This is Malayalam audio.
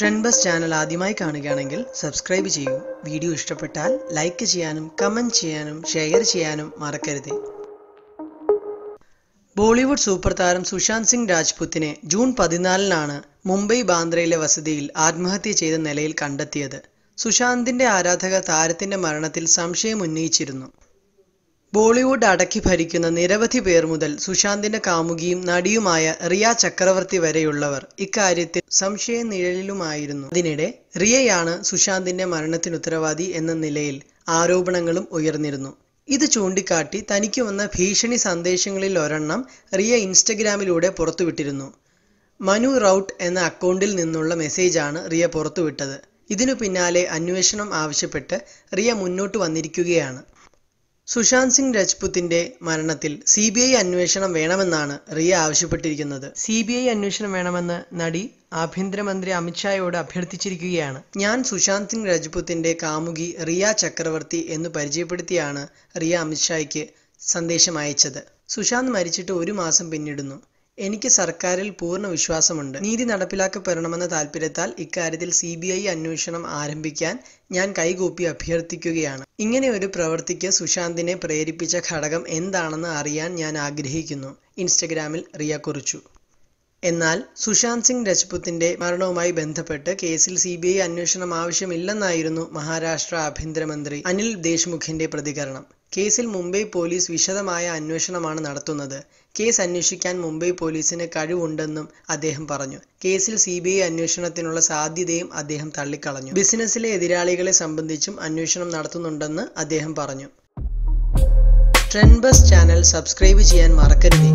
ട്രെൻഡ് ബസ് ചാനൽ ആദ്യമായി കാണുകയാണെങ്കിൽ സബ്സ്ക്രൈബ് ചെയ്യൂ വീഡിയോ ഇഷ്ടപ്പെട്ടാൽ ലൈക്ക് ചെയ്യാനും കമൻറ്റ് ചെയ്യാനും ഷെയർ ചെയ്യാനും മറക്കരുത് ബോളിവുഡ് സൂപ്പർ താരം സുശാന്ത് സിംഗ് രാജ്പുത്തിനെ ജൂൺ പതിനാലിനാണ് മുംബൈ ബാന്ദ്രയിലെ വസതിയിൽ ആത്മഹത്യ ചെയ്ത നിലയിൽ കണ്ടെത്തിയത് സുശാന്തിന്റെ ആരാധക താരത്തിന്റെ മരണത്തിൽ സംശയം ഉന്നയിച്ചിരുന്നു ബോളിവുഡ് അടക്കി ഭരിക്കുന്ന നിരവധി പേർ മുതൽ സുശാന്തിന്റെ കാമുകിയും നടിയുമായ റിയ ചക്രവർത്തി വരെയുള്ളവർ ഇക്കാര്യത്തിൽ സംശയ നിഴലിലുമായിരുന്നു അതിനിടെ റിയയാണ് സുശാന്തിന്റെ മരണത്തിന് ഉത്തരവാദി എന്ന നിലയിൽ ആരോപണങ്ങളും ഉയർന്നിരുന്നു ഇത് ചൂണ്ടിക്കാട്ടി തനിക്ക് വന്ന ഭീഷണി സന്ദേശങ്ങളിൽ ഒരെണ്ണം റിയ ഇൻസ്റ്റഗ്രാമിലൂടെ പുറത്തുവിട്ടിരുന്നു മനു റൌട്ട് എന്ന അക്കൗണ്ടിൽ നിന്നുള്ള മെസ്സേജാണ് റിയ പുറത്തുവിട്ടത് ഇതിനു പിന്നാലെ അന്വേഷണം ആവശ്യപ്പെട്ട് റിയ മുന്നോട്ട് വന്നിരിക്കുകയാണ് സുശാന്ത് സിംഗ് രജ്പുത്തിന്റെ മരണത്തിൽ സി ബി ഐ അന്വേഷണം വേണമെന്നാണ് റിയ ആവശ്യപ്പെട്ടിരിക്കുന്നത് സി ബി ഐ അന്വേഷണം വേണമെന്ന് നടി ആഭ്യന്തരമന്ത്രി അമിത്ഷായോട് അഭ്യർത്ഥിച്ചിരിക്കുകയാണ് ഞാൻ സുശാന്ത് സിംഗ് രജ്പുത്തിന്റെ കാമുകി റിയ ചക്രവർത്തി എന്ന് പരിചയപ്പെടുത്തിയാണ് റിയ അമിത്ഷായ്ക്ക് സന്ദേശം അയച്ചത് സുശാന്ത് മരിച്ചിട്ട് ഒരു മാസം പിന്നിടുന്നു എനിക്ക് സർക്കാരിൽ പൂർണ്ണ വിശ്വാസമുണ്ട് നീതി നടപ്പിലാക്കപ്പെടണമെന്ന താല്പര്യത്താൽ ഇക്കാര്യത്തിൽ സി ബി ഐ അന്വേഷണം ആരംഭിക്കാൻ ഞാൻ കൈകൂപ്പി അഭ്യർത്ഥിക്കുകയാണ് ഇങ്ങനെ ഒരു പ്രവൃത്തിക്ക് സുശാന്തിനെ പ്രേരിപ്പിച്ച ഘടകം എന്താണെന്ന് അറിയാൻ ഞാൻ ആഗ്രഹിക്കുന്നു ഇൻസ്റ്റഗ്രാമിൽ റിയ കുറിച്ചു എന്നാൽ സുശാന്ത് സിംഗ് രജ്പുത്തിന്റെ മരണവുമായി ബന്ധപ്പെട്ട് കേസിൽ സി ബി ഐ അന്വേഷണം ആവശ്യമില്ലെന്നായിരുന്നു മഹാരാഷ്ട്ര ആഭ്യന്തരമന്ത്രി അനിൽ ദേശ്മുഖിന്റെ പ്രതികരണം കേസിൽ മുംബൈ പോലീസ് വിശദമായ അന്വേഷണമാണ് നടത്തുന്നത് കേസ് അന്വേഷിക്കാൻ മുംബൈ പോലീസിന് കഴിവുണ്ടെന്നും അദ്ദേഹം പറഞ്ഞു കേസിൽ സി ബി ഐ അന്വേഷണത്തിനുള്ള സാധ്യതയും അദ്ദേഹം തള്ളിക്കളഞ്ഞു ബിസിനസ്സിലെ എതിരാളികളെ സംബന്ധിച്ചും അന്വേഷണം നടത്തുന്നുണ്ടെന്ന് അദ്ദേഹം പറഞ്ഞു ട്രെൻഡ് ബസ് ചാനൽ സബ്സ്ക്രൈബ് ചെയ്യാൻ മറക്കരുതേ